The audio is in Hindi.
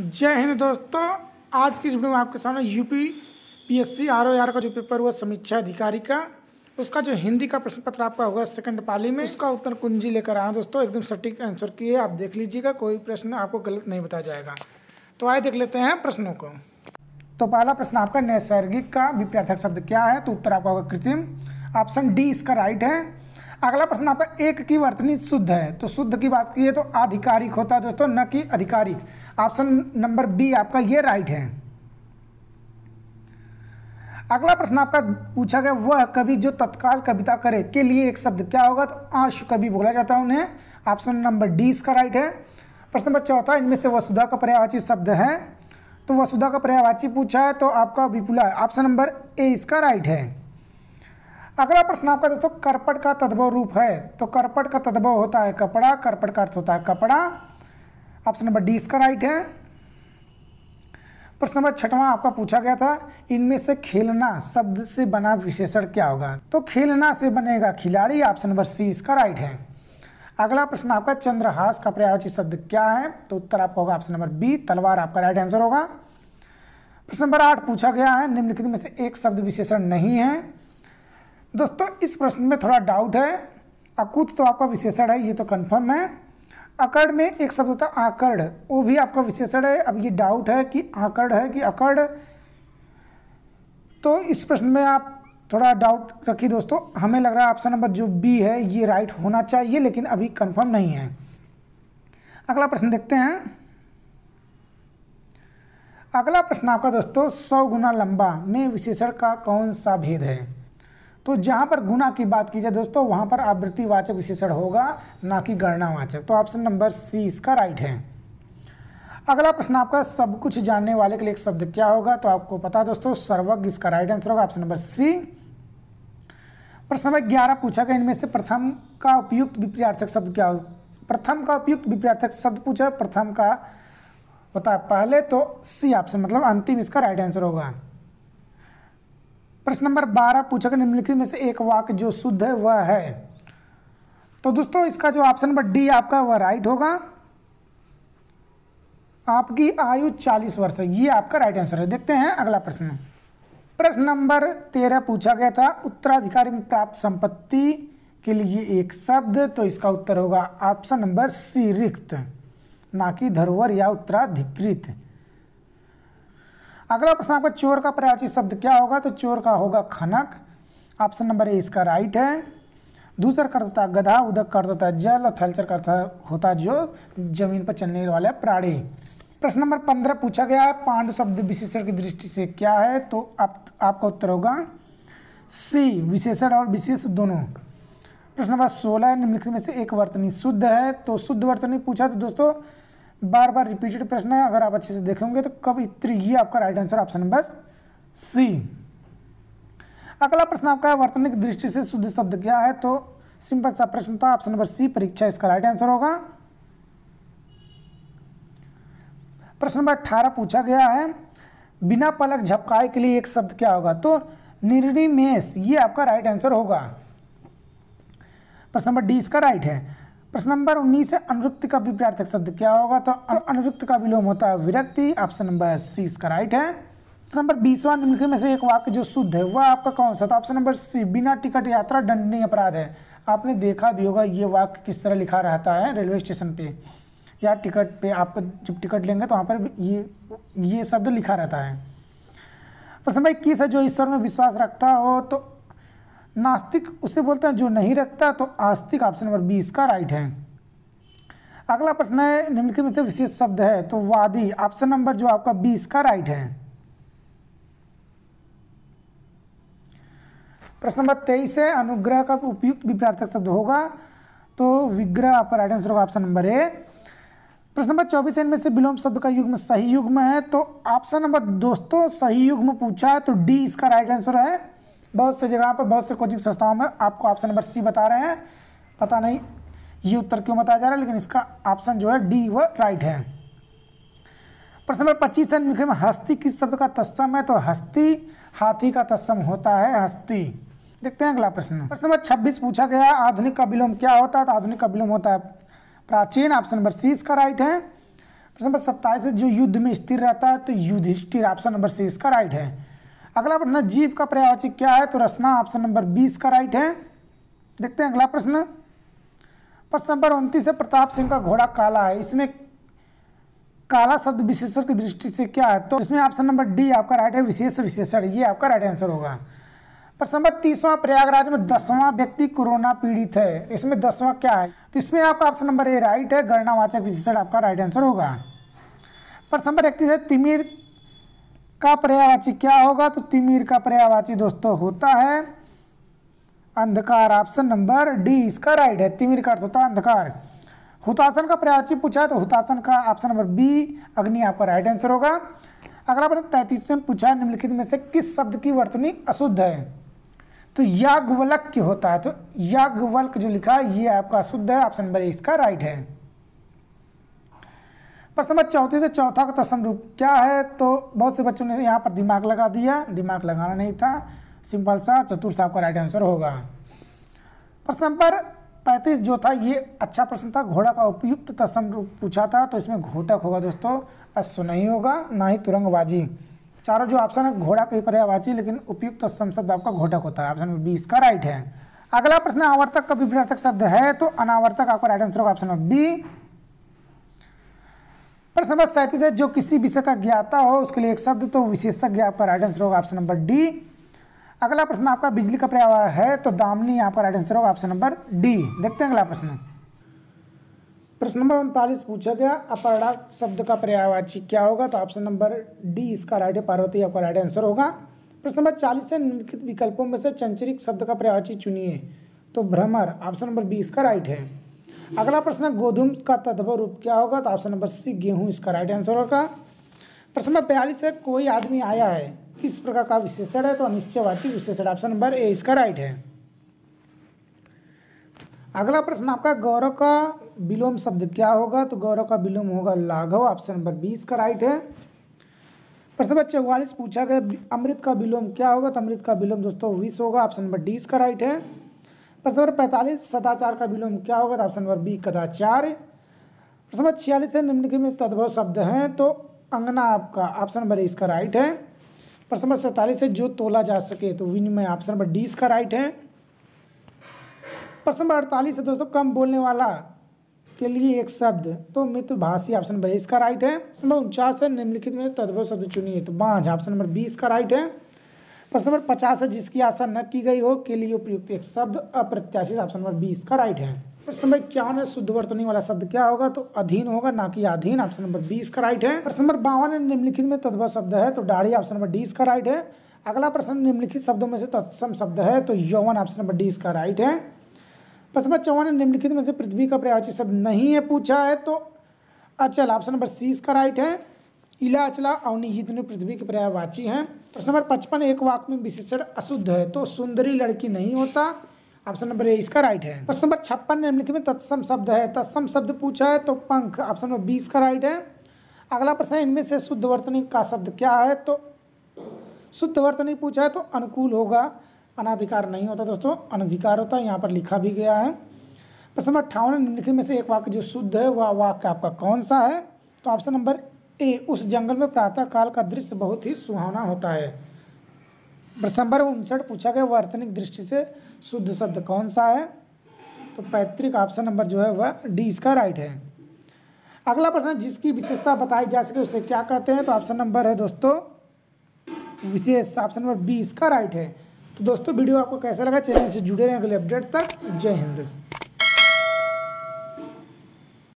जय हिंद दोस्तों आज की वीडियो में आपके सामने यूपी पीएससी आरओआर का जो पेपर हुआ समीक्षा अधिकारी का उसका जो हिंदी का प्रश्न पत्र आपका होगा सेकंड पाली में उसका उत्तर कुंजी लेकर आया दोस्तों एकदम सटीक आंसर किए आप देख लीजिएगा कोई प्रश्न आपको गलत नहीं बताया जाएगा तो आए देख लेते हैं प्रश्नों को तो पहला प्रश्न आपका नैसर्गिक का विपर्यार्थक शब्द क्या है तो उत्तर आपका होगा कृत्रिम ऑप्शन डी इसका राइट है अगला प्रश्न आपका एक की वर्तनी शुद्ध है तो शुद्ध की बात की है तो आधिकारिक होता है दोस्तों न कि आधिकारिक ऑप्शन नंबर बी आपका ये राइट है अगला प्रश्न आपका पूछा गया वह कवि जो तत्काल कविता करे के लिए एक शब्द क्या होगा तो आशु कवि बोला जाता है उन्हें ऑप्शन नंबर डी इसका राइट है प्रश्न नंबर चौथा इनमें से वसुधा का पर्यावाची शब्द है तो वसुधा का पर्यावाची पूछा है तो आपका विपुला ऑप्शन नंबर ए इसका राइट है अगला प्रश्न आपका दोस्तों कर्पट का तद्भव रूप है तो कर्पट का तद्भव होता है कपड़ा कर्पट का अर्थ होता है कपड़ा ऑप्शन नंबर डी इसका राइट है प्रश्न नंबर छठवां आपका पूछा गया था इनमें से खेलना शब्द से बना विशेषण क्या होगा तो खेलना से बनेगा खिलाड़ी ऑप्शन नंबर सी इसका राइट है अगला प्रश्न आपका चंद्रहास का पर्यायवाची शब्द क्या है तो उत्तर आपका होगा ऑप्शन नंबर बी तलवार आपका राइट आंसर होगा प्रश्न नंबर आठ पूछा गया है निम्नलिखित में से एक शब्द विशेषण नहीं है दोस्तों इस प्रश्न में थोड़ा डाउट है अकूत तो आपका विशेषण है ये तो कन्फर्म है अकड़ में एक शब्द होता है आकड़ वो भी आपका विशेषण है अब ये डाउट है कि आकड़ है कि अकड़ तो इस प्रश्न में आप थोड़ा डाउट रखिए दोस्तों हमें लग रहा है ऑप्शन नंबर जो बी है ये राइट होना चाहिए लेकिन अभी कंफर्म नहीं है अगला प्रश्न देखते हैं अगला प्रश्न आपका दोस्तों सौ गुना लंबा में विशेषण का कौन सा भेद है तो जहां पर गुना की बात की जाए दोस्तों वहां पर आवृत्तिवाचक विशेषण होगा ना कि गणनावाचक तो ऑप्शन नंबर सी इसका राइट है अगला प्रश्न आपका सब कुछ जानने वाले के लिए एक शब्द क्या होगा तो आपको पता दोस्तों सर्वज्ञ इसका राइट आंसर होगा ऑप्शन नंबर सी प्रश्न नंबर ग्यारह पूछा गया इनमें से प्रथम का उपयुक्त विपर्यार्थक शब्द क्या प्रथम का उपयुक्त विपर्यार्थक शब्द पूछा प्रथम का होता है पहले तो सी ऑप्शन मतलब अंतिम इसका राइट आंसर होगा प्रश्न नंबर बारह पूछा कि निम्नलिखित में से एक वाक्य जो शुद्ध है वह है तो दोस्तों इसका जो ऑप्शन नंबर डी आपका वह राइट होगा आपकी आयु 40 वर्ष है ये आपका राइट आंसर है देखते हैं अगला प्रश्न प्रश्न नंबर तेरह पूछा गया था उत्तराधिकारी में प्राप्त संपत्ति के लिए एक शब्द तो इसका उत्तर होगा ऑप्शन नंबर सी रिक्त ना कि धरोहर या उत्तराधिकृत अगला प्रश्न आपका चोर का पर्यायवाची शब्द क्या होगा तो चोर का होगा खनक ऑप्शन नंबर ए इसका राइट है दूसरा कर होता है गधा उदक कर होता है जल और थलचर कर्त होता जो जमीन पर चलने वाला प्राणी प्रश्न नंबर पंद्रह पूछा गया है पांडु शब्द विशेषण की दृष्टि से क्या है तो आप, आपका उत्तर होगा सी विशेषण और विशेष दोनों प्रश्न नंबर सोलह निम्नलिखित में से एक वर्तनी शुद्ध है तो शुद्ध वर्तनी पूछा तो दोस्तों बार बार रिपीटेड प्रश्न है अगर आप अच्छे से देखेंगे तो कब इत्र ये आपका right answer option number C अगला प्रश्न आपका है वर्तनिक दृष्टि से शुद्ध शब्द क्या है तो सिंपल सा प्रश्न था ऑप्शन नंबर सी परीक्षा इसका राइट आंसर होगा प्रश्न नंबर अठारह पूछा गया है बिना पलक झपकाए के लिए एक शब्द क्या होगा तो निर्णिमेश ये आपका राइट आंसर होगा प्रश्न नंबर डी इसका राइट है प्रश्न नंबर उन्नीस है अनुरुक्त का विपरार्थक शब्द क्या होगा तो अनुरुक्त का विलोम होता है विरक्ति ऑप्शन नंबर सी इसका राइट है प्रश्न नंबर बीसवा निम्नलिखित में से एक वाक्य जो शुद्ध है वह आपका कौन सा था ऑप्शन नंबर सी बिना टिकट यात्रा दंडनीय अपराध है आपने देखा भी होगा ये वाक्य किस तरह लिखा रहता है रेलवे स्टेशन पे या टिकट पे आपको जब टिकट लेंगे तो वहाँ पर ये ये शब्द लिखा रहता है प्रश्न नंबर इक्कीस है जो ईश्वर में विश्वास रखता हो तो नास्तिक उसे बोलते हैं जो नहीं रखता तो आस्तिक ऑप्शन नंबर बी इसका राइट है अगला प्रश्न है निम्नलिखित में से विशेष शब्द है तो वादी ऑप्शन नंबर जो आपका बी इसका राइट है प्रश्न नंबर तेईस है अनुग्रह का उपयुक्त विप्रार्थक शब्द होगा तो विग्रह आपका राइट आंसर होगा ऑप्शन नंबर ए प्रश्न नंबर चौबीस इनमें से विलोम शब्द का युग्म सही युग्म है तो ऑप्शन नंबर दोस्तों सही युग्म पूछा है तो डी इसका राइट आंसर है बहुत से जगह पर बहुत से कोचिंग संस्थाओं में आपको ऑप्शन नंबर सी बता रहे हैं पता नहीं ये उत्तर क्यों बताया जा रहा है लेकिन इसका ऑप्शन जो है डी व राइट है प्रश्न नंबर पच्चीस है में हस्ती किस शब्द का तस्म है तो हस्ती हाथी का तस्म होता है हस्ती देखते हैं अगला प्रश्न प्रश्न नंबर छब्बीस पूछा गया आधुनिक का विलोम क्या होता है तो आधुनिक का विलोम होता है प्राचीन ऑप्शन नंबर सी इसका राइट है प्रश्न नंबर सत्ताईस जो युद्ध में स्थिर रहता है तो युधिष्ठिर ऑप्शन नंबर सी इसका राइट है अगला प्रश्न जीव का पर्यावाचिक क्या है तो रचना ऑप्शन नंबर बीस का राइट है देखते हैं अगला प्रश्न प्रश्न नंबर उनतीस है प्रताप सिंह का घोड़ा काला है इसमें काला शब्द विशेषण की दृष्टि से क्या है तो इसमें ऑप्शन नंबर डी आपका राइट है विशेष विशेषण ये आपका राइट आंसर होगा प्रश्न नंबर तीसवा प्रयागराज में दसवां व्यक्ति कोरोना पीड़ित है इसमें दसवां क्या है तो इसमें आपका ऑप्शन नंबर ए राइट है गणनावाचक विशेषण आपका राइट आंसर होगा प्रश्न नंबर इकतीस है तिमिर का पर्यावाची क्या होगा तो तिमिर का पर्यावाची दोस्तों होता है अंधकार ऑप्शन नंबर डी इसका राइट है तिमिर का अर्थ होता है अंधकार हुतासन का पर्यायवाची पूछा है तो हुतासन का ऑप्शन नंबर बी अग्नि आपका राइट आंसर होगा अगला प्रश्न तैतीस में पूछा निम्नलिखित में से किस शब्द की वर्तनी अशुद्ध है तो याज्ञवल्क होता है तो याज्ञवल्क जो लिखा है ये आपका अशुद्ध है ऑप्शन नंबर इसका राइट है प्रश्न नंबर चौथी से चौथा का तस्म रूप क्या है तो बहुत से बच्चों ने यहाँ पर दिमाग लगा दिया दिमाग लगाना नहीं था सिंपल सा चतुर्थ आपका राइट आंसर होगा प्रश्न नंबर पैंतीस जो था ये अच्छा प्रश्न था घोड़ा का उपयुक्त तस्म रूप पूछा था तो इसमें घोटक होगा दोस्तों अश्व नहीं होगा ना ही तुरंगबाजी चारों जो ऑप्शन है घोड़ा कहीं पर आवाजी लेकिन उपयुक्त तस्म शब्द आपका घोटक होता है ऑप्शन बी इसका राइट है अगला प्रश्न आवर्तक का विभ्रार्थक शब्द है तो अनावर्तक आपका राइट आंसर होगा ऑप्शन नंबर बी प्रश्न नंबर सैंतीस है जो किसी विषय का ज्ञाता हो उसके लिए एक शब्द तो विशेषज्ञ आपका राइट आंसर होगा ऑप्शन नंबर डी अगला प्रश्न आपका बिजली का पर्यावरण है तो दामनी आपका राइट आंसर होगा ऑप्शन नंबर डी देखते हैं अगला प्रश्न प्रश्न नंबर उनतालीस पूछा गया अपरडा शब्द का पर्यायवाची क्या होगा तो ऑप्शन नंबर डी इसका राइट है पार्वती आपका राइट आंसर होगा प्रश्न नंबर चालीस से निम्नलिखित विकल्पों में से चंचरिक शब्द का पर्यायवाची चुनिए तो भ्रमर ऑप्शन नंबर बी इसका राइट है अगला प्रश्न है गोधूम का तद्भव रूप क्या होगा तो ऑप्शन नंबर सी गेहूँ इसका राइट आंसर होगा प्रश्न नंबर बयालीस है कोई आदमी आया है किस प्रकार का विशेषण है तो अनिश्चयवाची विशेषण ऑप्शन नंबर ए इसका राइट है अगला प्रश्न आपका गौरव का विलोम शब्द क्या होगा तो गौरव का विलोम होगा लाघव ऑप्शन नंबर बीस का राइट है प्रश्न नंबर चौवालीस पूछा गया अमृत का विलोम क्या होगा तो अमृत का विलोम दोस्तों विष होगा ऑप्शन नंबर डी इसका राइट है प्रश्न नंबर पैंतालीस सदाचार का विलोम क्या होगा ऑप्शन तो नंबर बी कदाचार प्रश्न नंबर छियालीस है निम्नलिखित में तद्भव शब्द हैं तो अंगना आपका ऑप्शन नंबर ए इसका राइट है प्रश्न नंबर सैंतालीस है जो तोला जा सके तो विनिमय ऑप्शन नंबर डी इसका राइट है प्रश्न नंबर अड़तालीस है दोस्तों कम बोलने वाला के लिए एक शब्द तो मित्रभाषी ऑप्शन नंबर इसका राइट है नंबर उनचास है निम्नलिखित में तद्भव शब्द चुनिए तो बांझ ऑप्शन नंबर बी इसका राइट है प्रश्न नंबर पचास है जिसकी आशा न की गई हो के लिए उपयुक्त एक शब्द अप्रत्याशित ऑप्शन नंबर बीस का राइट है प्रश्न नंबर इक्यावन है शुद्ध वर्तनी वाला शब्द क्या होगा तो अधीन होगा ना कि अधीन ऑप्शन नंबर बीस का राइट है प्रश्न नंबर बावन निम्नलिखित में तद्भव शब्द है तो डाढ़ी ऑप्शन नंबर डी का राइट है अगला प्रश्न निम्नलिखित शब्दों में से तत्सम शब्द है तो यौवन ऑप्शन नंबर डी इसका राइट है प्रश्न नंबर चौवन निम्नलिखित में से पृथ्वी का पर्यायवाची शब्द नहीं है पूछा है तो अचल ऑप्शन नंबर सी इसका राइट है इला अचला अवनिहित हितनु पृथ्वी के पर्यायवाची हैं प्रश्न नंबर पचपन एक वाक में विशेषण अशुद्ध है तो सुंदरी लड़की नहीं होता ऑप्शन नंबर ए इसका राइट है प्रश्न नंबर छप्पन निम्नलिखित में तत्सम शब्द है तत्सम शब्द पूछा है तो पंख ऑप्शन नंबर बी इसका राइट है अगला प्रश्न इनमें से शुद्ध वर्तनी का शब्द क्या है तो शुद्ध वर्तनी पूछा है तो अनुकूल होगा अनाधिकार नहीं होता दोस्तों अनाधिकार होता है यहाँ पर लिखा भी गया है प्रश्न नंबर अट्ठावन निम्नलिखित में से एक वाक्य जो शुद्ध है वह वाक्य आपका कौन सा है तो ऑप्शन नंबर उस जंगल में प्रातः काल का दृश्य बहुत ही सुहावना होता है प्रश्न नंबर उनसठ पूछा गया वर्तनिक दृष्टि से शुद्ध शब्द कौन सा है तो पैतृक ऑप्शन नंबर जो है वह डी इसका राइट है अगला प्रश्न जिसकी विशेषता बताई जा सके उसे क्या कहते हैं तो ऑप्शन नंबर है दोस्तों विशेष ऑप्शन नंबर बी इसका राइट है तो दोस्तों वीडियो आपको कैसा लगा चैनल से जुड़े रहें अगले अपडेट तक जय हिंद